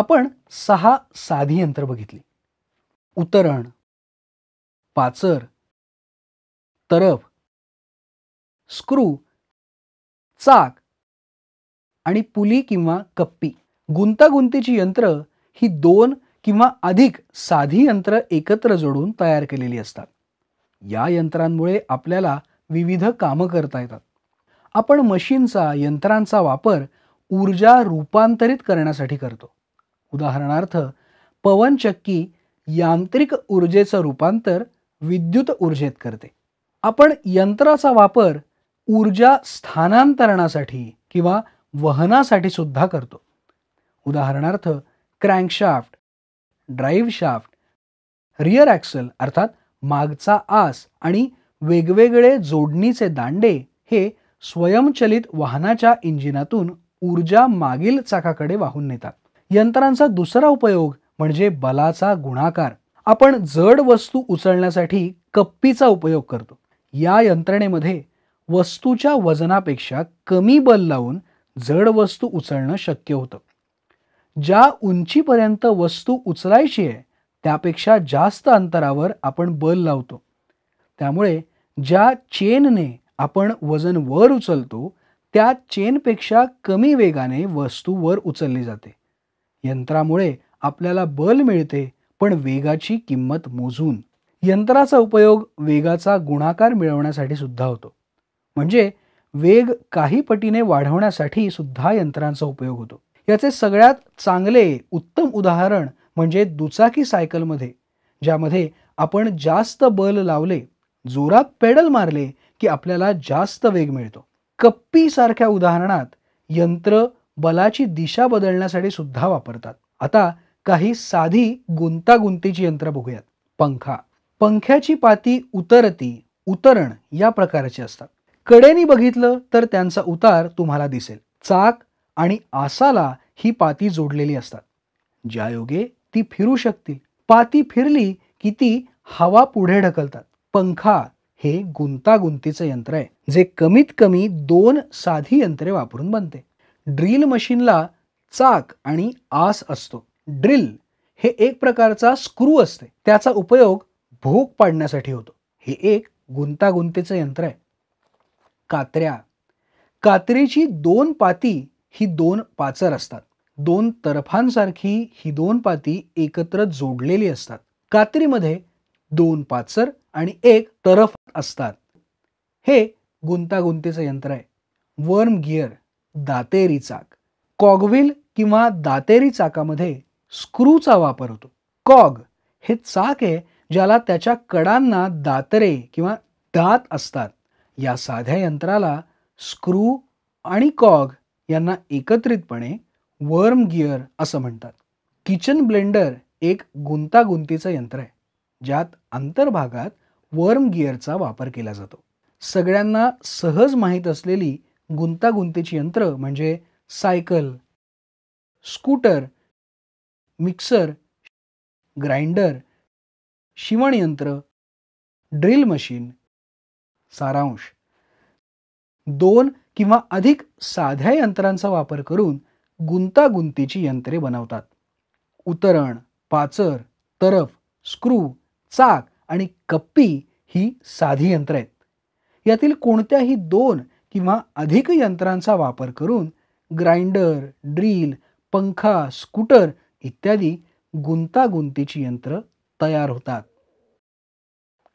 आपण सहा साधी यंत्र बघितली उतरण पाचर तरफ स्क्रू चाक आणि पुली किंवा कप्पी गुंतागुंतीची यंत्र ही दोन किंवा अधिक साधी यंत्र एकत्र जोडून तयार केलेली असतात या यंत्रांमुळे आपल्याला विविध कामं करता येतात आपण मशीनचा यंत्रांचा वापर ऊर्जा रूपांतरित करण्यासाठी करतो उदाहरणार्थ पवनचक्की यांत्रिक ऊर्जेचं रूपांतर विद्युत ऊर्जेत करते आपण यंत्राचा वापर ऊर्जा स्थानांतरणासाठी किंवा वहनासाठी सुद्धा करतो उदाहरणार्थ crankshaft drive shaft rear axle अर्थात मागचा आस आणि वेगवेगळे जोडणीचे दांडे हे स्वयंचलित वाहनाच्या इंजिनातून ऊर्जा मागील चाकाकडे वाहून नेतात यंत्रांचा दुसरा उपयोग म्हणजे बलाचा गुणाकार आपण जड वस्तू उचलण्यासाठी कप्पीचा उपयोग करतो या यंत्रणेमध्ये वस्तूच्या वजनापेक्षा कमी बल लावून जड वस्तू उचलणं शक्य होतं ज्या उंचीपर्यंत वस्तू उचलायची आहे त्यापेक्षा जास्त अंतरावर आपण बल लावतो त्यामुळे ज्या चेनने आपण वजन वर उचलतो त्या चेनपेक्षा कमी वेगाने वस्तू वर उचलली जाते यंत्रामुळे आपल्याला बल मिळते पण वेगाची किंमत मोजून यंत्राचा उपयोग वेगाचा गुणाकार मिळवण्यासाठी सुद्धा होतो म्हणजे वेग काही पटीने वाढवण्यासाठी सुद्धा यंत्रांचा उपयोग होतो याचे सगळ्यात चांगले उत्तम उदाहरण म्हणजे दुचाकी सायकलमध्ये ज्यामध्ये आपण जास्त बल लावले जोरात पेडल मारले की आपल्याला जास्त वेग मिळतो कप्पीसारख्या उदाहरणात यंत्र बलाची दिशा बदलण्यासाठी सुद्धा वापरतात आता काही साधी गुंतागुंतीची यंत्र बघूयात पंखा पंख्याची पाती उतरती उतरण या प्रकारची असतात कडेनी बघितलं तर त्यांचा उतार तुम्हाला दिसेल चाक आणि आसाला ही पाती जोडलेली असतात ज्यायोगे ती फिरू शकतील पाती फिरली की ती हवा पुढे ढकलतात पंखा हे गुंतागुंतीचं यंत्र आहे जे कमीत कमी दोन साधी यंत्रे वापरून बनते ड्रिल मशीनला चाक आणि आस असतो ड्रिल हे एक प्रकारचा स्क्रू असते त्याचा उपयोग भोग पाडण्यासाठी होतो हे एक गुंतागुंतीचं यंत्र आहे कात्र्या कात्रीची दोन पाती ही दोन पाचर असतात दोन तरफांसारखी ही दोन पाती एकत्र जोडलेली असतात कात्रीमध्ये दोन पाचर आणि एक तरफ असतात हे गुंतागुंतीचं यंत्र आहे वर्म गिअर दातेरी चाक कॉगविल किंवा दातेरी चाकामध्ये स्क्रूचा वापर होतो कॉग हे चाक आहे ज्याला त्याच्या कडांना दातरे किंवा दात असतात या साध्या यंत्राला स्क्रू आणि कॉग यांना एकत्रितपणे वर्म गिअर असं म्हणतात किचन ब्लेंडर एक गुंतागुंतीचं यंत्र आहे ज्यात अंतर्भागात वर्म गिअरचा वापर केला जातो सगळ्यांना सहज माहीत असलेली गुंतागुंतीची यंत्र म्हणजे सायकल स्कूटर मिक्सर ग्राइंडर शिवणयंत्र ड्रिल मशीन सारांश दोन किंवा अधिक साध्या यंत्रांचा वापर करून गुंतागुंतीची यंत्रे बनवतात उतरण पाचर तरफ स्क्रू चाक आणि कप्पी ही साधी यंत्र आहेत यातील कोणत्याही दोन किंवा अधिक यंत्रांचा वापर करून ग्राइंडर ड्रिल पंखा स्कूटर इत्यादी गुंतागुंतीची यंत्र तयार होतात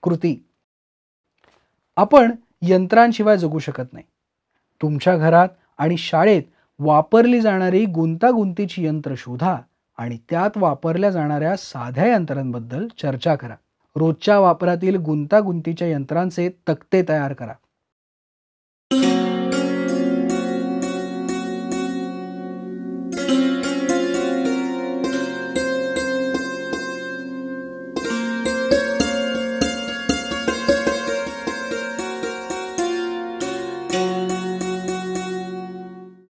कृती आपण यंत्रांशिवाय जगू शकत नाही तुमच्या घरात आणि शाळेत वापरली जाणारी गुंतागुंतीची यंत्र शोधा आणि त्यात वापरल्या जाणाऱ्या साध्या यंत्रांबद्दल चर्चा करा रोजच्या वापरातील गुंतागुंतीच्या यंत्रांचे तक्ते तयार करा